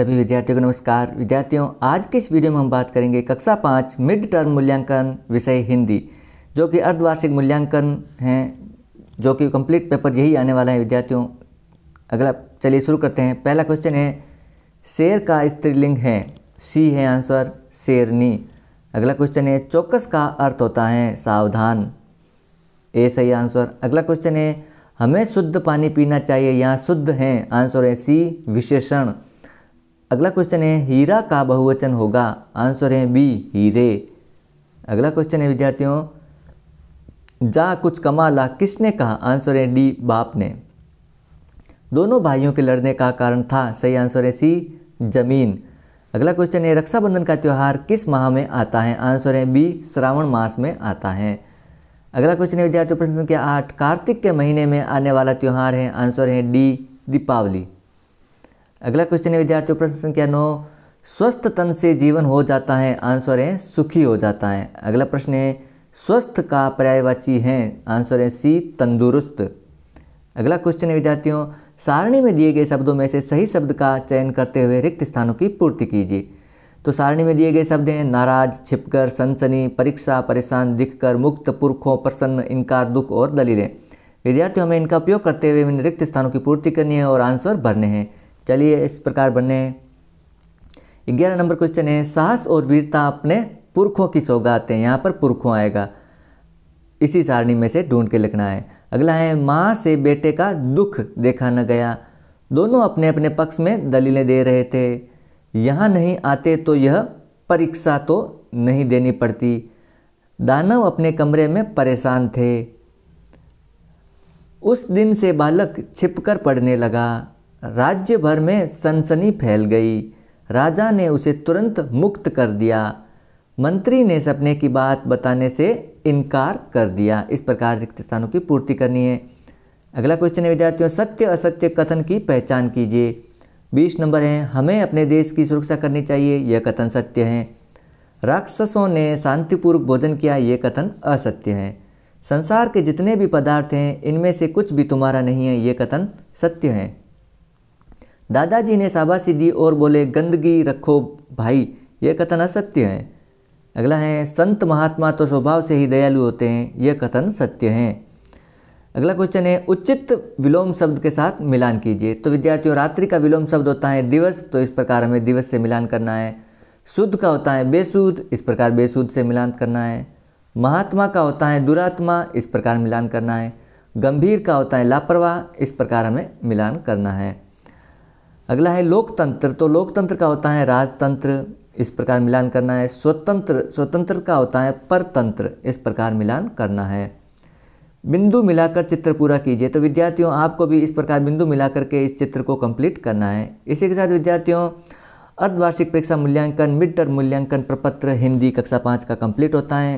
सभी विद्यार्थियों को नमस्कार विद्यार्थियों आज के इस वीडियो में हम बात करेंगे कक्षा पाँच मिड टर्म मूल्यांकन विषय हिंदी जो कि अर्धवार्षिक मूल्यांकन है जो कि कंप्लीट पेपर यही आने वाला है विद्यार्थियों अगला चलिए शुरू करते हैं पहला क्वेश्चन है शेर का स्त्रीलिंग है सी है आंसर शेरनी अगला क्वेश्चन है चौकस का अर्थ होता है सावधान ए सही आंसर अगला क्वेश्चन है हमें शुद्ध पानी पीना चाहिए यहाँ शुद्ध हैं आंसर है सी विशेषण अगला क्वेश्चन है हीरा का बहुवचन होगा आंसर है बी हीरे अगला क्वेश्चन है विद्यार्थियों जा कुछ कमा ला किसने कहा आंसर है डी बाप ने दोनों भाइयों के लड़ने का कारण था सही आंसर है सी जमीन अगला क्वेश्चन है रक्षाबंधन का त्यौहार किस माह में आता है आंसर है बी श्रावण मास में आता है अगला क्वेश्चन है विद्यार्थियों प्रश्न संख्या आठ कार्तिक के महीने में आने वाला त्यौहार है आंसर है डी दीपावली अगला क्वेश्चन है विद्यार्थियों प्रश्न संख्या नौ स्वस्थ तन से जीवन हो जाता है आंसर है सुखी हो जाता है अगला प्रश्न है स्वस्थ का पर्यायवाची है आंसर है सी तंदुरुस्त अगला क्वेश्चन है विद्यार्थियों सारणी में दिए गए शब्दों में से सही शब्द का चयन करते हुए रिक्त स्थानों की पूर्ति कीजिए तो सारणी में दिए गए शब्द हैं नाराज छिपकर सनसनी परीक्षा परेशान दिखकर मुक्त पुरखों प्रसन्न इनकार दुख और दलीलें विद्यार्थियों हमें इनका उपयोग करते हुए विभिन्न रिक्त स्थानों की पूर्ति करनी है और आंसर भरने हैं चलिए इस प्रकार बने ग्यारह नंबर क्वेश्चन है साहस और वीरता अपने पुरखों की सौगात है यहाँ पर पुरखों आएगा इसी सारणी में से ढूंढ के लिखना है अगला है माँ से बेटे का दुख देखा न गया दोनों अपने अपने पक्ष में दलीलें दे रहे थे यहाँ नहीं आते तो यह परीक्षा तो नहीं देनी पड़ती दानव अपने कमरे में परेशान थे उस दिन से बालक छिपकर पढ़ने लगा राज्य भर में सनसनी फैल गई राजा ने उसे तुरंत मुक्त कर दिया मंत्री ने सपने की बात बताने से इनकार कर दिया इस प्रकार रिक्त स्थानों की पूर्ति करनी है अगला क्वेश्चन है विद्यार्थियों सत्य असत्य कथन की पहचान कीजिए बीस नंबर है हमें अपने देश की सुरक्षा करनी चाहिए यह कथन सत्य है राक्षसों ने शांतिपूर्वक भोजन किया ये कथन असत्य है संसार के जितने भी पदार्थ हैं इनमें से कुछ भी तुम्हारा नहीं है ये कथन सत्य है दादाजी ने शाबाशी दी और बोले गंदगी रखो भाई यह कथन असत्य है अगला है संत महात्मा तो स्वभाव से ही दयालु होते हैं यह कथन सत्य है अगला क्वेश्चन है उचित विलोम शब्द के साथ मिलान कीजिए तो विद्यार्थियों रात्रि का विलोम शब्द होता है दिवस तो इस प्रकार हमें दिवस से मिलान करना है शुद्ध का होता है बेसुद इस प्रकार बेसुद से मिलान करना है महात्मा का होता है दुरात्मा इस प्रकार मिलान करना है गंभीर का होता है लापरवाह इस प्रकार हमें मिलान करना है अगला है लोकतंत्र तो लोकतंत्र का होता है राजतंत्र इस प्रकार मिलान करना है स्वतंत्र स्वतंत्र का होता है परतंत्र इस प्रकार मिलान करना है बिंदु मिलाकर चित्र पूरा कीजिए तो विद्यार्थियों आपको भी इस प्रकार बिंदु मिलाकर के इस चित्र को कंप्लीट करना है इसी के साथ विद्यार्थियों अर्धवार्षिक परीक्षा मूल्यांकन मिड टर्म मूल्यांकन प्रपत्र हिंदी कक्षा पाँच का कंप्लीट होता है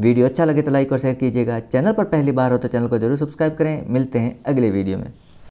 वीडियो अच्छा लगे तो लाइक और शेयर कीजिएगा चैनल पर पहली बार हो तो चैनल को जरूर सब्सक्राइब करें मिलते हैं अगले वीडियो में